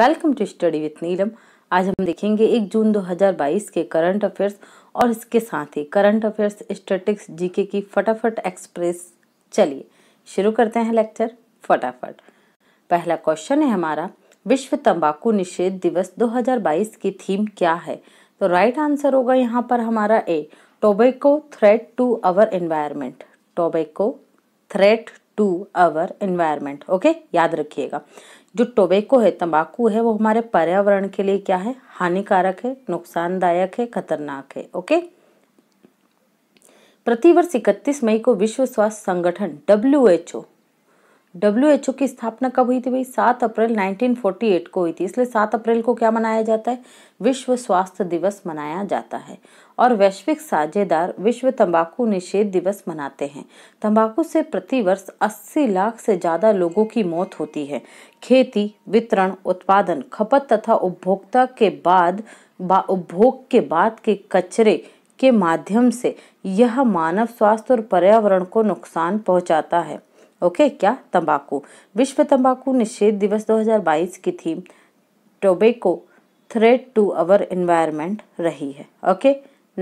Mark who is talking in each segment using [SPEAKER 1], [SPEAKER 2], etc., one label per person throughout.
[SPEAKER 1] Welcome to study with Neelam आज हम देखेंगे एक जून 2022 के करंट अफेयर्स और इसके साथ ही करंट अफेयर्स स्टेटिक्स जीके की फटाफट एक्सप्रेस चलिए शुरू करते हैं लेक्चर फटाफट पहला क्वेश्चन है हमारा विश्व तंबाकू निषेध दिवस 2022 की थीम क्या है तो राइट आंसर होगा यहाँ पर हमारा A tobacco threat to our environment tobacco threat to our environment okay याद रखिएगा जो टोबैको है तंबाकू है वो हमारे पर्यावरण के लिए क्या है हानिकारक है नुकसानदायक है खतरनाक है ओके प्रतिवर्ष इकतीस मई को विश्व स्वास्थ्य संगठन डब्ल्यू एच ओ डब्ल्यू की स्थापना कब हुई थी भाई सात अप्रैल 1948 को हुई थी इसलिए सात अप्रैल को क्या मनाया जाता है विश्व स्वास्थ्य दिवस मनाया जाता है और वैश्विक साझेदार विश्व तंबाकू निषेध दिवस मनाते हैं तंबाकू से प्रतिवर्ष 80 लाख से ज़्यादा लोगों की मौत होती है खेती वितरण उत्पादन खपत तथा उपभोक्ता के बाद उपभोग के बाद के कचरे के माध्यम से यह मानव स्वास्थ्य और पर्यावरण को नुकसान पहुंचाता है ओके क्या तंबाकू विश्व तंबाकू निषेध दिवस 2022 की theme tobacco threat to our environment रही है ओके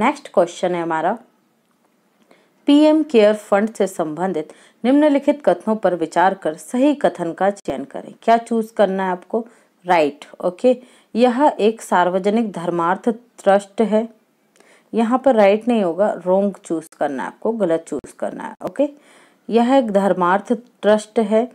[SPEAKER 1] नेक्स्ट क्वेश्चन है हमारा पीएम केयर फंड से संबंधित निम्नलिखित कथनों पर विचार कर सही कथन का चयन करें क्या चूज करना है आपको राइट right, ओके okay? यह एक सार्वजनिक धर्मार्थ ट्रस्ट है यहाँ पर राइट right नहीं होगा रोंग चूज करना है आपको गलत चूज करना है ओके okay? यह एक धर्मार्थ ट्रस्ट है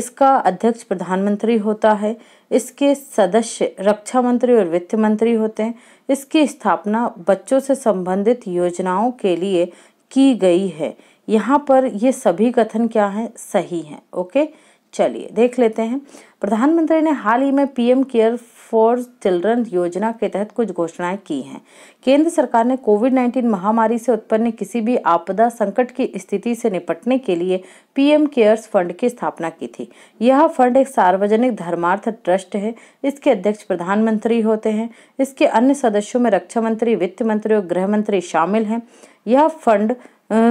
[SPEAKER 1] इसका अध्यक्ष प्रधानमंत्री होता है इसके सदस्य रक्षा मंत्री और वित्त मंत्री होते हैं इसकी स्थापना बच्चों से संबंधित योजनाओं के लिए की गई है यहाँ पर ये सभी कथन क्या हैं सही हैं ओके चलिए देख लेते हैं प्रधानमंत्री ने हाल ही में पीएम केयर फॉर चिल्ड्रन योजना के तहत कुछ घोषणाएं की हैं केंद्र सरकार ने कोविड 19 महामारी से उत्पन्न किसी भी आपदा संकट की स्थिति से निपटने के लिए पीएम केयर्स फंड की स्थापना की थी यह फंड एक सार्वजनिक धर्मार्थ ट्रस्ट है इसके अध्यक्ष प्रधानमंत्री होते हैं इसके अन्य सदस्यों में रक्षा मंत्री वित्त मंत्री और गृह मंत्री शामिल हैं यह फंड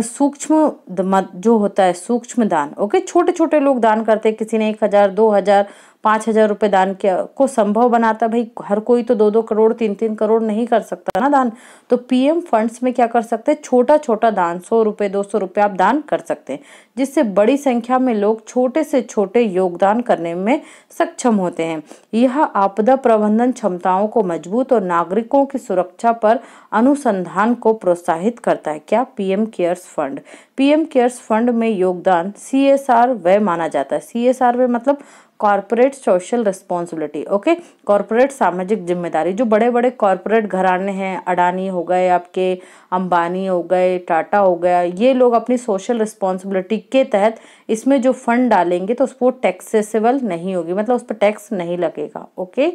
[SPEAKER 1] सूक्ष्म जो होता है सूक्ष्म दान ओके छोटे छोटे लोग दान करते हैं किसी ने एक हज़ार दो हज़ार पाँच हज़ार रुपये दान के को संभव बनाता भाई हर कोई तो दो दो करोड़ तीन तीन करोड़ नहीं कर सकता ना दान तो पीएम फंड्स में क्या कर सकते हैं छोटा छोटा दान सौ रुपये दो सौ रुपये आप दान कर सकते हैं जिससे बड़ी संख्या में लोग छोटे से छोटे योगदान करने में सक्षम होते हैं यह आपदा प्रबंधन क्षमताओं को मजबूत और नागरिकों की सुरक्षा पर अनुसंधान को प्रोत्साहित करता है क्या PM CARES fund PM CARES fund में योगदान सी एस आर व्यय माना जाता है सी एस आर व्यय मतलब corporate social responsibility okay corporate सामाजिक जिम्मेदारी जो बड़े बड़े कॉरपोरेट घराने हैं अडानी हो गए आपके अंबानी हो गए टाटा हो गया ये लोग अपनी सोशल रिस्पॉन्सिबिलिटी के तहत इसमें जो फंड डालेंगे तो उसको टैक्सेसेबल नहीं होगी मतलब उस पर टैक्स नहीं लगेगा ओके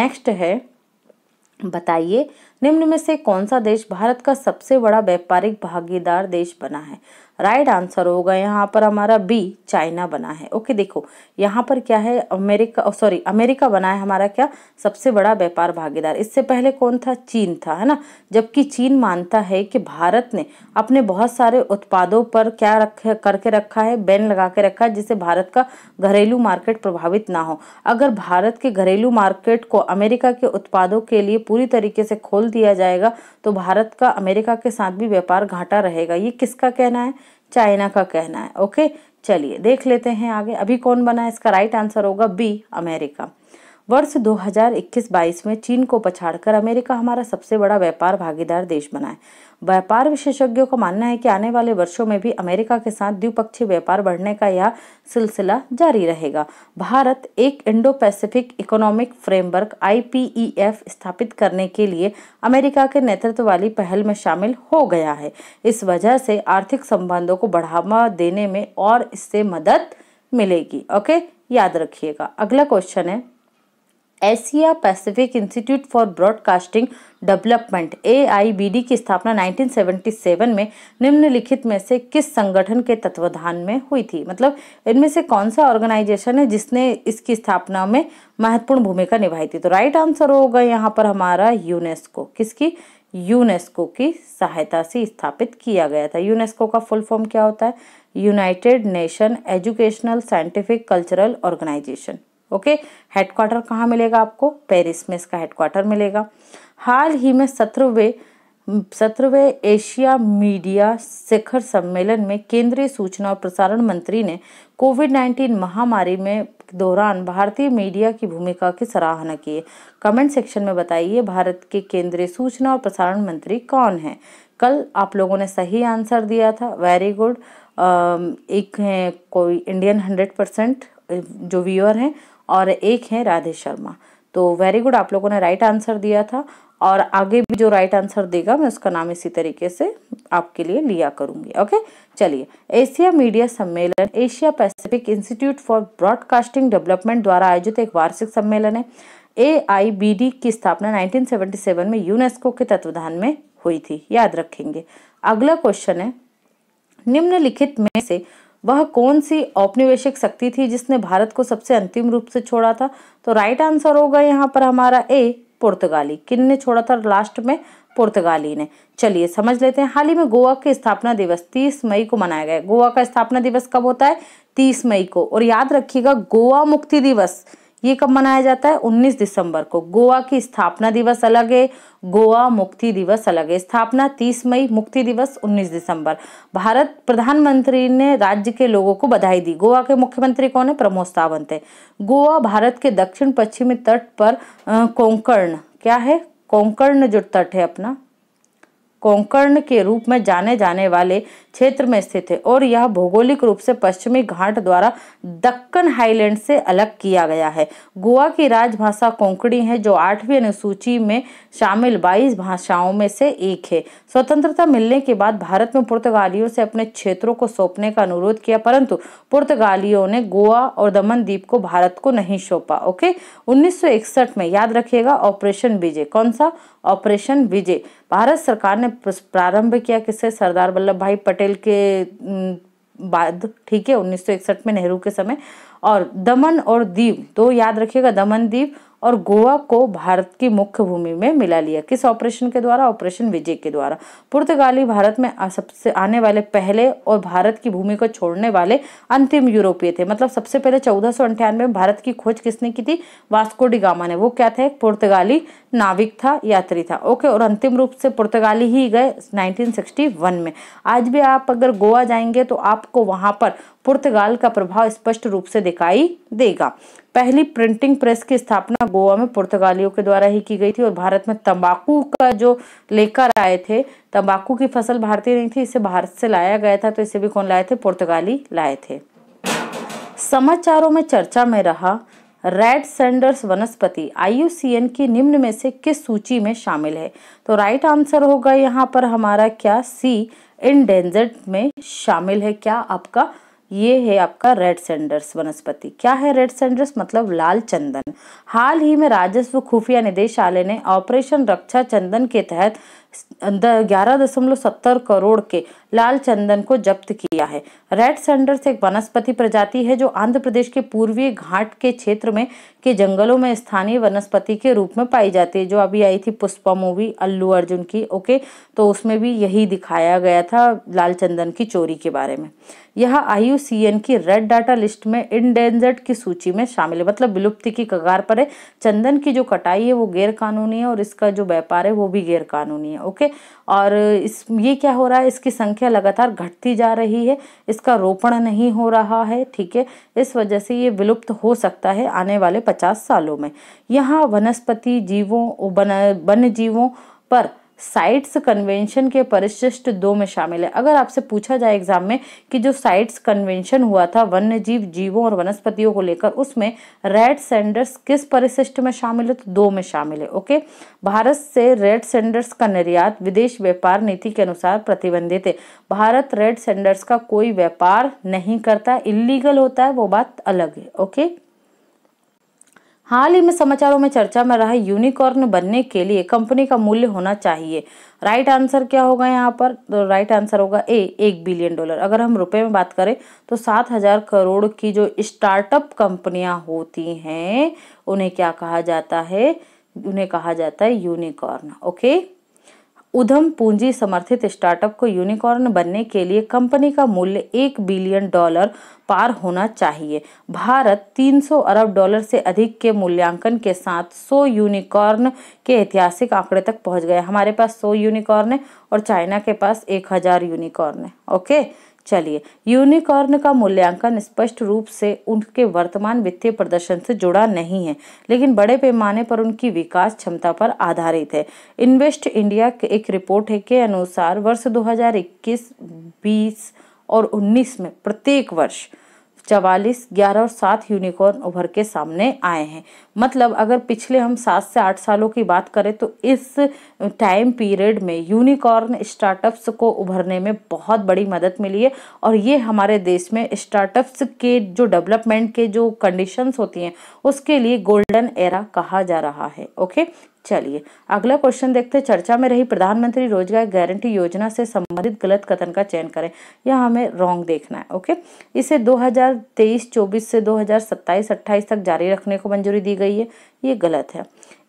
[SPEAKER 1] नेक्स्ट है बताइए निम्न में से कौन सा देश भारत का सबसे बड़ा व्यापारिक भागीदार देश बना है राइट आंसर होगा यहाँ पर हमारा बी चाइना बना है ओके देखो यहाँ पर क्या है अमेरिका सॉरी अमेरिका बना है हमारा क्या सबसे बड़ा व्यापार भागीदार इससे पहले कौन था चीन था है ना जबकि चीन मानता है कि भारत ने अपने बहुत सारे उत्पादों पर क्या रख करके रखा है बैन लगा के रखा है जिससे भारत का घरेलू मार्केट प्रभावित ना हो अगर भारत के घरेलू मार्केट को अमेरिका के उत्पादों के लिए पूरी तरीके से खोल दिया जाएगा तो भारत का अमेरिका के साथ भी व्यापार घाटा रहेगा ये किसका कहना है चाइना का कहना है ओके चलिए देख लेते हैं आगे अभी कौन बना इसका राइट आंसर होगा बी अमेरिका वर्ष 2021-22 में चीन को पछाड़कर अमेरिका हमारा सबसे बड़ा व्यापार भागीदार देश बना है व्यापार विशेषज्ञों का मानना है कि आने वाले वर्षों में भी अमेरिका के साथ द्विपक्षीय व्यापार बढ़ने का यह सिलसिला जारी रहेगा भारत एक Indo Pacific economic framework I स्थापित करने के लिए अमेरिका के नेतृत्व वाली पहल में शामिल हो गया है इस वजह से आर्थिक संबंधों को बढ़ावा देने में और इससे मदद मिलेगी ओके याद रखिएगा अगला क्वेश्चन है Asia Pacific Institute for Broadcasting Development A की स्थापना 1977 में निम्नलिखित में से किस संगठन के तत्वाधान में हुई थी मतलब इनमें से कौन सा ऑर्गेनाइजेशन है जिसने इसकी स्थापना में महत्वपूर्ण भूमिका निभाई थी तो राइट आंसर होगा यहाँ पर हमारा यूनेस्को किसकी यूनेस्को की सहायता से स्थापित किया गया था यूनेस्को का फुल फॉर्म क्या होता है United Nation Educational Scientific Cultural Organisation okay headquarter कहाँ मिलेगा आपको पेरिस में इसका हेडक्वार्टर मिलेगा हाल ही में सत्रहवें सत्रहवें एशिया मीडिया शिखर सम्मेलन में केंद्रीय सूचना और प्रसारण मंत्री ने कोविड नाइन्टीन महामारी में दौरान भारतीय मीडिया की भूमिका की सराहना की है कमेंट सेक्शन में बताइए भारत के केंद्रीय सूचना और प्रसारण मंत्री कौन हैं कल आप लोगों ने सही आंसर दिया था वेरी गुड एक है कोई इंडियन हंड्रेड परसेंट जो व्यूअर हैं और एक हैं राधे शर्मा तो वेरी गुड आप लोगों ने राइट आंसर दिया था और आगे भी जो राइट आंसर देगा मैं उसका नाम इसी तरीके से आपके लिए लिया करूंगी ओके चलिए एशिया मीडिया सम्मेलन Asia Pacific Institute for Broadcasting Development द्वारा आयोजित एक वार्षिक सम्मेलन है ए की स्थापना 1977 में यूनेस्को के तत्वधान में हुई थी याद रखेंगे अगला क्वेश्चन है निम्नलिखित में से वह कौन सी औपनिवेशिक शक्ति थी जिसने भारत को सबसे अंतिम रूप से छोड़ा था तो राइट आंसर होगा यहाँ पर हमारा ए पुर्तगाली किन ने छोड़ा था लास्ट में पुर्तगाली ने चलिए समझ लेते हैं हाल ही में गोवा के स्थापना दिवस 30 मई को मनाया गया गोवा का स्थापना दिवस कब होता है 30 मई को और याद रखिएगा गोवा मुक्ति दिवस ये कब मनाया जाता है 19 दिसंबर को गोवा की स्थापना दिवस अलग है गोवा मुक्ति दिवस अलग है स्थापना 30 मई मुक्ति दिवस 19 दिसंबर भारत प्रधानमंत्री ने राज्य के लोगों को बधाई दी गोवा के मुख्यमंत्री कौन है प्रमोद सावंत है गोवा भारत के दक्षिण पश्चिमी तट पर कोंकर्ण क्या है कोंकर्ण जो तट है अपना कोंकर्ण के रूप में जाने जाने वाले क्षेत्र में स्थित है और यह भौगोलिक रूप से पश्चिमी घाट द्वारा दक्कन हाईलैंड से अलग किया गया है गोवा की राजभाषा कोंकणी है जो आठवीं अनुसूची में शामिल बाईस भाषाओं में से एक है स्वतंत्रता मिलने के बाद भारत में पुर्तगालियों से अपने क्षेत्रों को सौंपने का अनुरोध किया परंतु पुर्तगालियों ने गोवा और दमन द्वीप को भारत को नहीं सौंपा ओके उन्नीस में याद रखिएगा ऑपरेशन विजय कौन सा ऑपरेशन विजय भारत सरकार ने प्रारंभ किया किसे सरदार वल्लभ भाई पटेल पटेल के बाद ठीक है 1961 में नेहरू के समय और दमन और दीव तो याद रखिएगा दमन दीव और गोवा को भारत की मुख्य भूमि में मिला लिया किस ऑपरेशन के द्वारा ऑपरेशन विजय के द्वारा पुर्तगाली भारत में सबसे आने वाले पहले और भारत की भूमि को छोड़ने वाले अंतिम यूरोपीय थे मतलब सबसे पहले चौदह में भारत की खोज किसने की थी वास्को डिगामा ने वो क्या था पुर्तगाली नाविक था यात्री था ओके और अंतिम रूप से पुर्तगाली ही गए नाइनटीन में आज भी आप अगर गोवा जाएंगे तो आपको वहाँ पर पुर्तगाल का प्रभाव स्पष्ट रूप से दिखाई देगा पहली प्रिंटिंग प्रेस की स्थापना गोवा में पुर्तगालियों के द्वारा ही की गई थी और भारत में तंबाकू का जो लेकर आए थे तंबाकू की फसल भारतीय नहीं थी इसे भारत से लाया गया था तो इसे भी कौन लाए थे पुर्तगाली लाए थे समाचारों में चर्चा में रहा रेड सेंडर्स वनस्पति आईयूसीएन की निम्न में से किस सूची में शामिल है तो राइट आंसर होगा यहाँ पर हमारा क्या सी इंडेंजर्ड में शामिल है क्या आपका ये है आपका रेड सेंडर्स वनस्पति क्या है रेड सेंडर्स मतलब लाल चंदन हाल ही में राजस्व खुफिया निदेशालय ने ऑपरेशन रक्षा चंदन के तहत ग्यारह दशमलव सत्तर करोड़ के लाल चंदन को जब्त किया है रेड सेंडर्स एक वनस्पति प्रजाति है जो आंध्र प्रदेश के पूर्वी घाट के क्षेत्र में के जंगलों में स्थानीय वनस्पति के रूप में पाई जाती है जो अभी आई थी पुष्पा मूवी अल्लू अर्जुन की ओके तो उसमें भी यही दिखाया गया था लाल चंदन की चोरी के बारे में यह आई की रेड डाटा लिस्ट में इनडेंजर्ड की सूची में शामिल है मतलब विलुप्ति की कगार पर है चंदन की जो कटाई है वो गैरकानूनी है और इसका जो व्यापार है वो भी गैरकानूनी है ओके और इस ये क्या हो रहा है इसकी संख्या लगातार घटती जा रही है इसका रोपण नहीं हो रहा है ठीक है इस वजह से ये विलुप्त हो सकता है आने वाले पचास सालों में यहाँ वनस्पति जीवों बन वन्य जीवों पर साइट्स कन्वेंशन के परिशिष्ट दो में शामिल है अगर आपसे पूछा जाए एग्जाम में कि जो साइट्स कन्वेंशन हुआ था वन्य जीव जीवों और वनस्पतियों को लेकर उसमें रेड सेंडर्स किस परिशिष्ट में शामिल है तो दो में शामिल है ओके भारत से रेड सेंडर्स का निर्यात विदेश व्यापार नीति के अनुसार प्रतिबंधित है भारत रेड सेंडर्स का कोई व्यापार नहीं करता इलीगल होता है वो बात अलग है ओके हाल ही में समाचारों में चर्चा में रहा यूनिकॉर्न बनने के लिए कंपनी का मूल्य होना चाहिए राइट आंसर क्या होगा यहाँ पर तो राइट आंसर होगा ए एक बिलियन डॉलर अगर हम रुपए में बात करें तो सात हजार करोड़ की जो स्टार्टअप कंपनियाँ होती हैं उन्हें क्या कहा जाता है उन्हें कहा जाता है यूनिकॉर्न ओके उधम पूंजी समर्थित स्टार्टअप को यूनिकॉर्न बनने के लिए कंपनी का मूल्य एक बिलियन डॉलर पार होना चाहिए भारत 300 अरब डॉलर से अधिक के मूल्यांकन के साथ 100 यूनिकॉर्न के ऐतिहासिक आंकड़े तक पहुंच गए हमारे पास 100 यूनिकॉर्न है और चाइना के पास 1000 यूनिकॉर्न है ओके चलिए यूनिकॉर्न का मूल्यांकन स्पष्ट रूप से उनके वर्तमान वित्तीय प्रदर्शन से जुड़ा नहीं है लेकिन बड़े पैमाने पर उनकी विकास क्षमता पर आधारित है इन्वेस्ट इंडिया के एक रिपोर्ट है के अनुसार वर्ष 2021, 20 और 19 में प्रत्येक वर्ष चवालीस ग्यारह और सात यूनिकॉर्न उभर के सामने आए हैं मतलब अगर पिछले हम सात से आठ सालों की बात करें तो इस टाइम पीरियड में यूनिकॉर्न स्टार्टअप्स को उभरने में बहुत बड़ी मदद मिली है और ये हमारे देश में स्टार्टअप्स के जो डेवलपमेंट के जो कंडीशंस होती हैं उसके लिए गोल्डन एरा कहा जा रहा है ओके चलिए अगला क्वेश्चन देखते हैं चर्चा में रही प्रधानमंत्री रोजगार गारंटी योजना से संबंधित गलत कथन का चयन करें यह हमें रॉन्ग देखना है ओके इसे 2023-24 से 2027-28 तक जारी रखने को मंजूरी दी गई है ये गलत है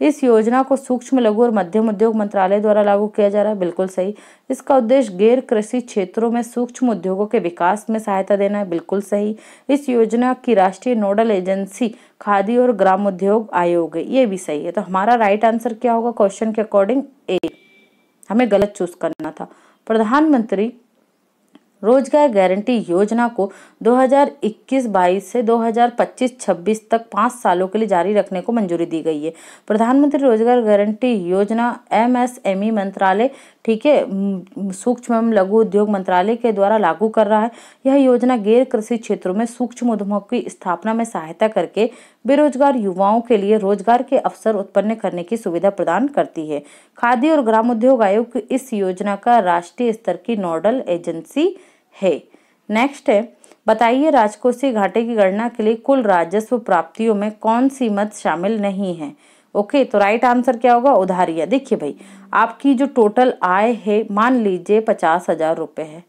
[SPEAKER 1] इस योजना को सूक्ष्म लघु और मध्यम उद्योग मंत्रालय द्वारा लागू किया जा रहा है बिल्कुल सही इसका उद्देश्य गैर कृषि क्षेत्रों में सूक्ष्म उद्योगों के विकास में सहायता देना है बिल्कुल सही इस योजना की राष्ट्रीय नोडल एजेंसी खादी और ग्राम उद्योग आयोग है ये भी सही है तो हमारा राइट आंसर क्या होगा क्वेश्चन के अकॉर्डिंग ए हमें गलत चूज करना था प्रधानमंत्री रोजगार गारंटी योजना को 2021-22 से 2025-26 तक पाँच सालों के लिए जारी रखने को मंजूरी दी गई है प्रधानमंत्री रोजगार गारंटी योजना एमएसएमई मंत्रालय ठीक है सूक्ष्म एवं लघु उद्योग मंत्रालय के द्वारा लागू कर रहा है यह योजना गैर कृषि क्षेत्रों में सूक्ष्म उद्यमों की स्थापना में सहायता करके बेरोजगार युवाओं के लिए रोजगार के अवसर उत्पन्न करने की सुविधा प्रदान करती है खादी और ग्रामोद्योग आयोग इस योजना का राष्ट्रीय स्तर की नोडल एजेंसी है नेक्स्ट है बताइए राजकोषीय घाटे की गणना के लिए कुल राजस्व प्राप्तियों में कौन सी मत शामिल नहीं है ओके तो राइट आंसर क्या होगा उधारिया देखिए भाई आपकी जो टोटल आय है मान लीजिए पचास हजार रुपये है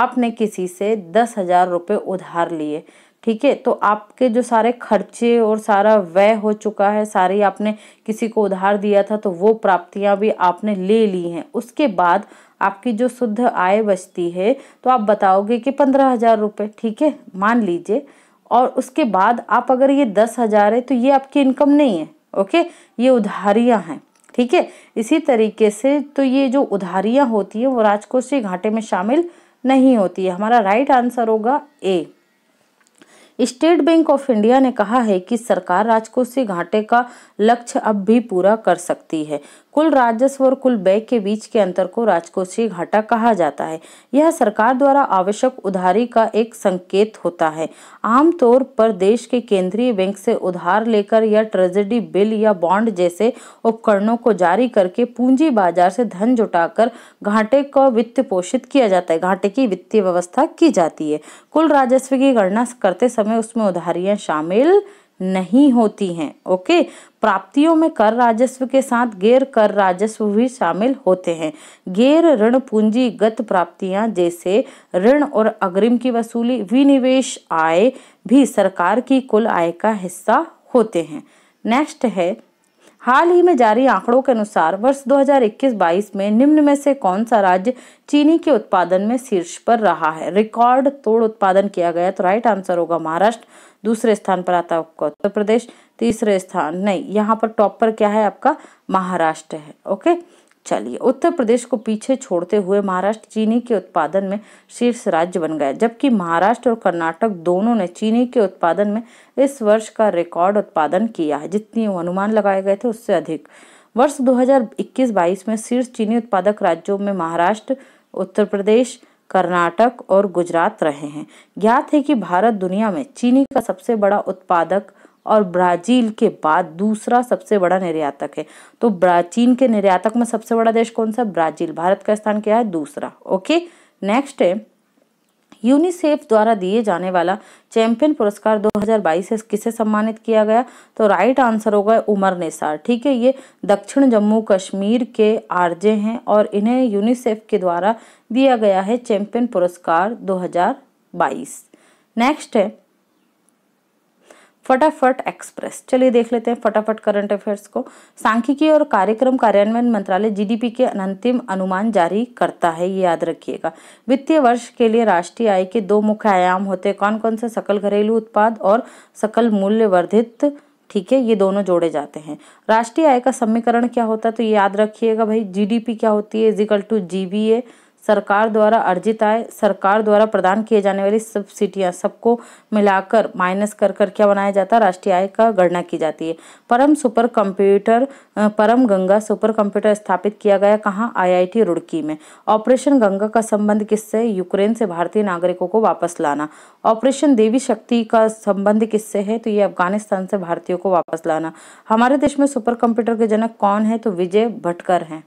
[SPEAKER 1] आपने किसी से दस हजार रुपये उधार लिए ठीक है तो आपके जो सारे खर्चे और सारा व्यय हो चुका है सारी आपने किसी को उधार दिया था तो वो प्राप्तियां भी आपने ले ली हैं उसके बाद आपकी जो शुद्ध आय बचती है तो आप बताओगे कि पंद्रह हज़ार रुपये ठीक है मान लीजिए और उसके बाद आप अगर ये दस हज़ार है तो ये आपकी इनकम नहीं है ओके ये उधारियाँ हैं ठीक है इसी तरीके से तो ये जो उधारियाँ होती है वो राजकोषीय घाटे में शामिल नहीं होती है हमारा राइट आंसर होगा A State Bank of India ने कहा है कि सरकार राजकोषीय घाटे का लक्ष्य अब भी पूरा कर सकती है कुल राजस्व और कुल व्यय के बीच के अंतर को राजकोषीय घाटा कहा जाता है यह सरकार द्वारा आवश्यक उधारी का एक संकेत होता है आमतौर पर देश के केंद्रीय बैंक से उधार लेकर या ट्रेजेडी बिल या बॉन्ड जैसे उपकरणों को जारी करके पूंजी बाजार से धन जुटाकर घाटे को वित्त पोषित किया जाता है घाटे की वित्तीय व्यवस्था की जाती है कुल राजस्व की गणना करते समय उसमें उधारियां शामिल नहीं होती हैं ओके प्राप्तियों में कर राजस्व के साथ गैर कर राजस्व भी शामिल होते हैं गैर ऋण पूंजीगत प्राप्तियां जैसे ऋण और अग्रिम की वसूली विनिवेश आय भी सरकार की कुल आय का हिस्सा होते हैं नेक्स्ट है हाल ही में जारी आंकड़ों के अनुसार वर्ष 2021-22 में निम्न में से कौन सा राज्य चीनी के उत्पादन में शीर्ष पर रहा है रिकॉर्ड तोड़ उत्पादन किया गया तो राइट आंसर होगा महाराष्ट्र दूसरे स्थान पर आता है आपका उत्तर प्रदेश तीसरे स्थान नहीं यहाँ पर टॉप पर क्या है आपका महाराष्ट्र है ओके चलिए उत्तर प्रदेश को पीछे छोड़ते हुए महाराष्ट्र चीनी के उत्पादन में शीर्ष राज्य बन गया जबकि महाराष्ट्र और कर्नाटक दोनों ने चीनी के उत्पादन में इस वर्ष का रिकॉर्ड उत्पादन किया है जितनी अनुमान लगाए गए थे उससे अधिक वर्ष 2021-22 में शीर्ष चीनी उत्पादक राज्यों में महाराष्ट्र उत्तर प्रदेश कर्नाटक और गुजरात रहे हैं ज्ञात है कि भारत दुनिया में चीनी का सबसे बड़ा उत्पादक और ब्राजील के बाद दूसरा सबसे बड़ा निर्यातक है तो चीन के निर्यातक में सबसे बड़ा देश कौन सा ब्राजील भारत का स्थान क्या है दूसरा ओके नेक्स्ट है यूनिसेफ द्वारा दिए जाने वाला चैंपियन पुरस्कार 2022 से किसे सम्मानित किया गया तो राइट आंसर होगा उमर निसार ठीक है ये दक्षिण जम्मू कश्मीर के आरजे हैं और इन्हें यूनिसेफ के द्वारा दिया गया है चैंपियन पुरस्कार 2022 नेक्स्ट है फटाफट एक्सप्रेस चलिए देख लेते हैं फटाफट करंट अफेयर्स को सांख्यिकी और कार्यक्रम कार्यान्वयन मंत्रालय जीडीपी के अंतिम अनुमान जारी करता है ये याद रखिएगा वित्तीय वर्ष के लिए राष्ट्रीय आय के दो मुख्य आयाम होते हैं कौन कौन से सकल घरेलू उत्पाद और सकल मूल्य वर्धित ठीक है ये दोनों जोड़े जाते हैं राष्ट्रीय आय का समीकरण क्या होता है तो ये याद रखिएगा भाई जीडीपी क्या होती है इजिकल टू जी सरकार द्वारा अर्जित आय सरकार द्वारा प्रदान किए जाने वाली सब्सिडियाँ सबको मिलाकर माइनस कर कर क्या बनाया जाता है राष्ट्रीय आय का गणना की जाती है परम सुपर कंप्यूटर परम गंगा सुपर कंप्यूटर स्थापित किया गया कहाँ आईआईटी रुड़की में ऑपरेशन गंगा का संबंध किससे यूक्रेन से भारतीय नागरिकों को वापस लाना ऑपरेशन देवी शक्ति का संबंध किससे है तो ये अफगानिस्तान से भारतीयों को वापस लाना हमारे देश में सुपर कंप्यूटर के जनक कौन है तो विजय भटकर हैं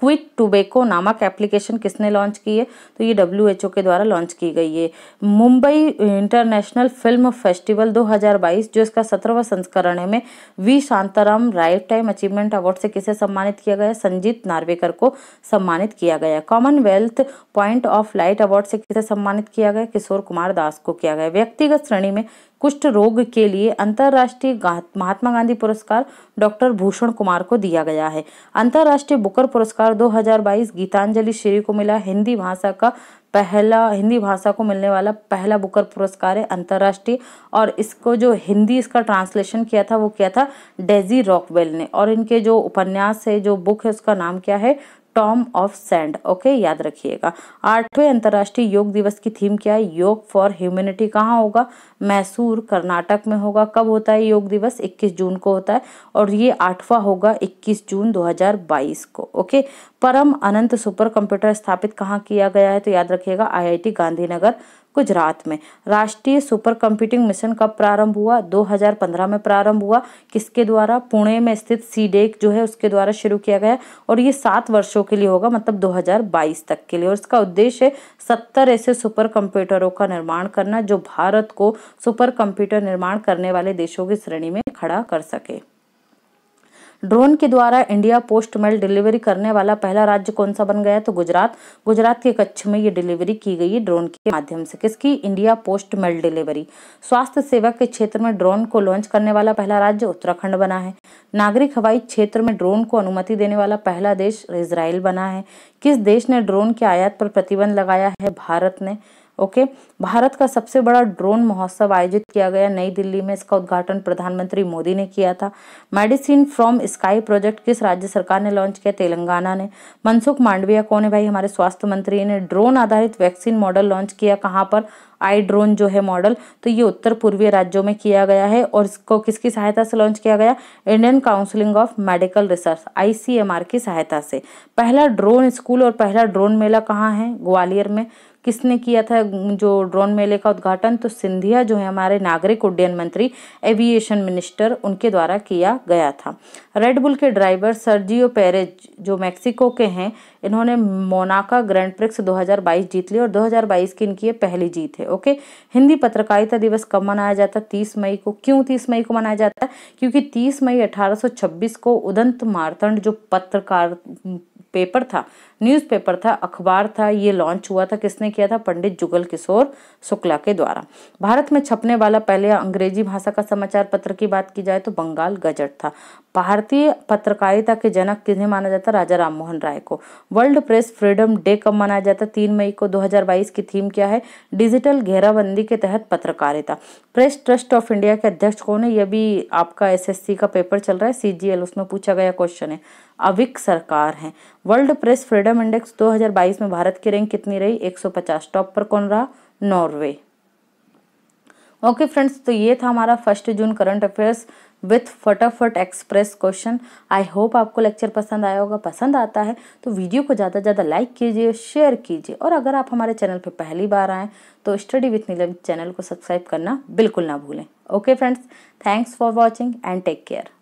[SPEAKER 1] क्विक टुबेको नामक एप्लीकेशन किसने लॉन्च की है तो ये डब्ल्यू के द्वारा लॉन्च की गई है मुंबई इंटरनेशनल फिल्म फेस्टिवल 2022 जो इसका सत्रहवा संस्करण है में V Shantaram lifetime achievement award से किसे सम्मानित किया गया संजीत नार्वेकर को सम्मानित किया गया Commonwealth point of light award से किसे सम्मानित किया गया किशोर कुमार दास को किया गया व्यक्तिगत श्रेणी में कुष्ठ रोग के लिए अंतर्राष्ट्रीय महात्मा गांधी पुरस्कार डॉक्टर भूषण कुमार को दिया गया है अंतर्राष्ट्रीय बुकर पुरस्कार 2022 गीतांजलि श्री को मिला हिंदी भाषा का पहला हिंदी भाषा को मिलने वाला पहला बुकर पुरस्कार है अंतर्राष्ट्रीय और इसको जो हिंदी इसका ट्रांसलेशन किया था वो किया था डेजी रॉकवेल ने और इनके जो उपन्यास है जो बुक है उसका नाम क्या है टॉम ऑफ सैंड ओके याद रखिएगा आठवें अंतर्राष्ट्रीय योग दिवस की थीम क्या है योग फॉर ह्यूमेनिटी कहाँ होगा मैसूर कर्नाटक में होगा कब होता है योग दिवस 21 जून को होता है और ये आठवां होगा 21 जून 2022 को ओके परम अनंत सुपर कंप्यूटर स्थापित कहाँ किया गया है तो याद रखिएगा आईआईटी गांधीनगर गुजरात में राष्ट्रीय सुपर कंप्यूटिंग मिशन कब प्रारंभ हुआ 2015 में प्रारंभ हुआ किसके द्वारा पुणे में स्थित सीडेक जो है उसके द्वारा शुरू किया गया और ये सात वर्षों के लिए होगा मतलब 2022 तक के लिए और इसका उद्देश्य है सत्तर ऐसे सुपर कंप्यूटरों का निर्माण करना जो भारत को सुपर कंप्यूटर निर्माण करने वाले देशों की श्रेणी में खड़ा कर सके ड्रोन के द्वारा इंडिया पोस्ट मेल डिलीवरी करने वाला पहला राज्य कौन सा बन गया तो गुजरात गुजरात के कच्छ में ये डिलीवरी की गई ड्रोन के माध्यम से किसकी इंडिया पोस्ट मेल डिलीवरी स्वास्थ्य सेवा के क्षेत्र में ड्रोन को लॉन्च करने वाला पहला राज्य उत्तराखंड बना है नागरिक हवाई क्षेत्र में ड्रोन को अनुमति देने वाला पहला देश इसराइल बना है किस देश ने ड्रोन के आयात पर प्रतिबंध लगाया है भारत ने ओके भारत का सबसे बड़ा ड्रोन महोत्सव आयोजित किया गया नई दिल्ली में इसका उद्घाटन प्रधानमंत्री मोदी ने किया था मेडिसिन फ्रॉम स्काई प्रोजेक्ट किस राज्य सरकार ने लॉन्च किया तेलंगाना ने मनसुख मांडविया कौन है भाई हमारे स्वास्थ्य मंत्री ने ड्रोन आधारित वैक्सीन मॉडल लॉन्च किया कहाँ पर आई ड्रोन जो है मॉडल तो ये उत्तर पूर्वी राज्यों में किया गया है और इसको किसकी सहायता से लॉन्च किया गया Indian counselling of medical research ICMR की सहायता से पहला ड्रोन स्कूल और पहला ड्रोन मेला कहाँ है ग्वालियर में किसने किया था जो ड्रोन मेले का उद्घाटन तो सिंधिया जो है हमारे नागरिक उड्डयन मंत्री एविएशन मिनिस्टर उनके द्वारा किया गया था रेडबुल के ड्राइवर सर्जियो पेरेज जो मैक्सिको के हैं इन्होंने मोनाका ग्रैंड प्रिक्स 2022 जीत ली और 2022 की इनकी ये पहली जीत है ओके हिंदी पत्रकारिता दिवस कब मनाया जाता है तीस मई को क्यों तीस मई को मनाया जाता है क्योंकि तीस मई अठारह को उदंत मारतंड जो पत्रकार पेपर था न्यूज़पेपर था अखबार था ये लॉन्च हुआ था किसने किया था पंडित जुगल किशोर शुक्ला के द्वारा भारत में छपने वाला पहले अंग्रेजी भाषा का समाचार पत्र की बात की जाए तो बंगाल गजट था भारतीय पत्रकारिता के जनक किन्हें माना जाता है राजा राममोहन राय को वर्ल्ड प्रेस फ्रीडम डे कब मनाया जाता है तीन मई को 2022 की थीम क्या है डिजिटल घेराबंदी के तहत पत्रकारिता प्रेस ट्रस्ट ऑफ इंडिया के अध्यक्ष कौन है यह भी आपका एसएससी का पेपर चल रहा है सीजीएल उसमें पूछा गया क्वेश्चन है अविक सरकार है वर्ल्ड प्रेस फ्रीडम इंडेक्स 2022 में भारत की रैंक कितनी रही 150 टॉप पर कौन रहा नॉर्वे ओके okay फ्रेंड्स तो ये था हमारा first June current affairs with फटाफट एक्सप्रेस क्वेश्चन आई होप आपको लेक्चर पसंद आया होगा पसंद आता है तो वीडियो को ज़्यादा से ज़्यादा लाइक कीजिए शेयर कीजिए और अगर आप हमारे चैनल पर पहली बार आएँ तो स्टडी विथ नीलम चैनल को सब्सक्राइब करना बिल्कुल ना भूलें okay friends thanks for watching and take care